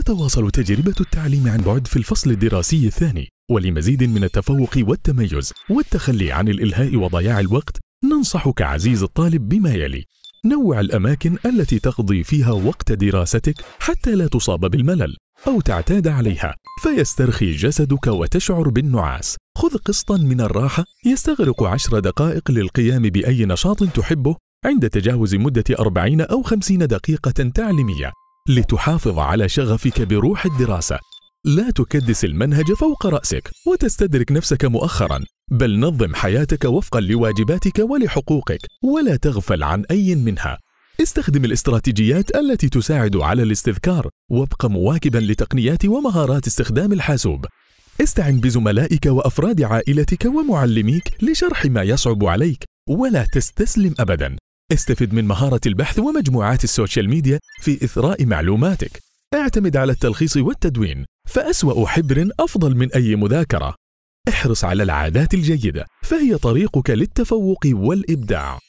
تتواصل تجربة التعليم عن بعد في الفصل الدراسي الثاني ولمزيد من التفوق والتميز والتخلي عن الإلهاء وضياع الوقت ننصحك عزيز الطالب بما يلي نوع الأماكن التي تقضي فيها وقت دراستك حتى لا تصاب بالملل أو تعتاد عليها فيسترخي جسدك وتشعر بالنعاس خذ قسطا من الراحة يستغرق عشر دقائق للقيام بأي نشاط تحبه عند تجاوز مدة أربعين أو خمسين دقيقة تعليمية لتحافظ على شغفك بروح الدراسة لا تكدس المنهج فوق رأسك وتستدرك نفسك مؤخرا بل نظم حياتك وفقا لواجباتك ولحقوقك ولا تغفل عن أي منها استخدم الاستراتيجيات التي تساعد على الاستذكار وابق مواكبا لتقنيات ومهارات استخدام الحاسوب استعن بزملائك وأفراد عائلتك ومعلميك لشرح ما يصعب عليك ولا تستسلم أبدا استفد من مهارة البحث ومجموعات السوشيال ميديا في إثراء معلوماتك. اعتمد على التلخيص والتدوين، فأسوأ حبر أفضل من أي مذاكرة. احرص على العادات الجيدة، فهي طريقك للتفوق والإبداع.